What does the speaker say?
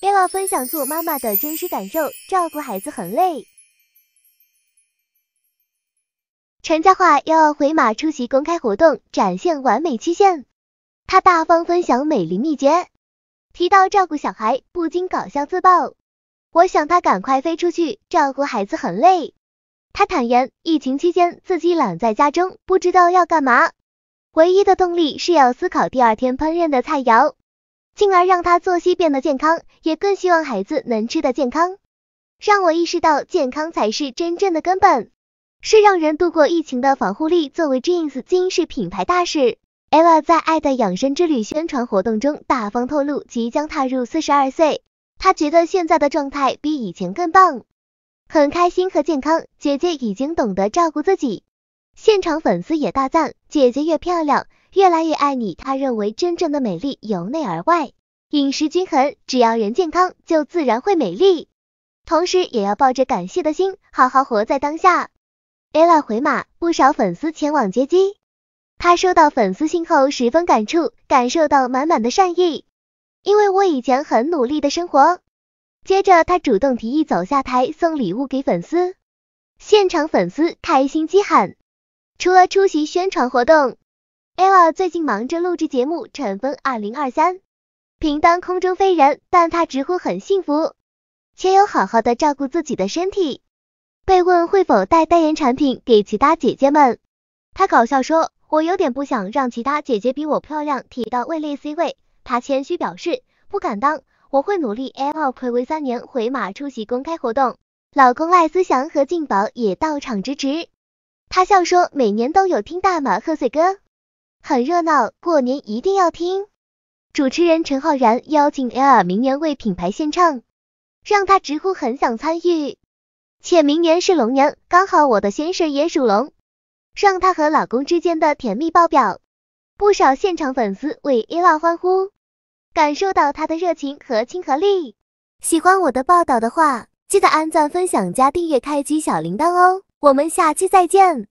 eva 分享做妈妈的真实感受，照顾孩子很累。陈嘉桦要回马出席公开活动，展现完美曲线。她大方分享美丽秘诀，提到照顾小孩，不禁搞笑自爆。我想她赶快飞出去，照顾孩子很累。她坦言，疫情期间自己懒在家中，不知道要干嘛。唯一的动力是要思考第二天烹饪的菜肴。进而让他作息变得健康，也更希望孩子能吃得健康，让我意识到健康才是真正的根本。是让人度过疫情的防护力。作为 Jeans 金饰品牌大使，Ella 在爱的养生之旅宣传活动中，大方透露即将踏入四十二岁，她觉得现在的状态比以前更棒，很开心和健康。姐姐已经懂得照顾自己，现场粉丝也大赞，姐姐越漂亮。越来越爱你，他认为真正的美丽由内而外，饮食均衡，只要人健康就自然会美丽。同时也要抱着感谢的心，好好活在当下。ella 回马，不少粉丝前往接机，他收到粉丝信后十分感触，感受到满满的善意。因为我以前很努力的生活。接着他主动提议走下台送礼物给粉丝，现场粉丝开心极喊。除了出席宣传活动。ella 最近忙着录制节目《乘风二零二三》，凭当空中飞人，但她直呼很幸福，且有好好的照顾自己的身体。被问会否带代言产品给其他姐姐们，她搞笑说：“我有点不想让其他姐姐比我漂亮，提到位列 C 位。”她谦虚表示不敢当，我会努力。ella 回归三年回马出席公开活动，老公赖思祥和静宝也到场支持。她笑说每年都有听大马贺岁歌。很热闹，过年一定要听。主持人陈浩然邀请 Ella 明年为品牌献唱，让她直呼很想参与。且明年是龙年，刚好我的先生也属龙，让她和老公之间的甜蜜爆表。不少现场粉丝为 Ella 欢呼，感受到她的热情和亲和力。喜欢我的报道的话，记得按赞、分享、加订阅、开启小铃铛哦。我们下期再见。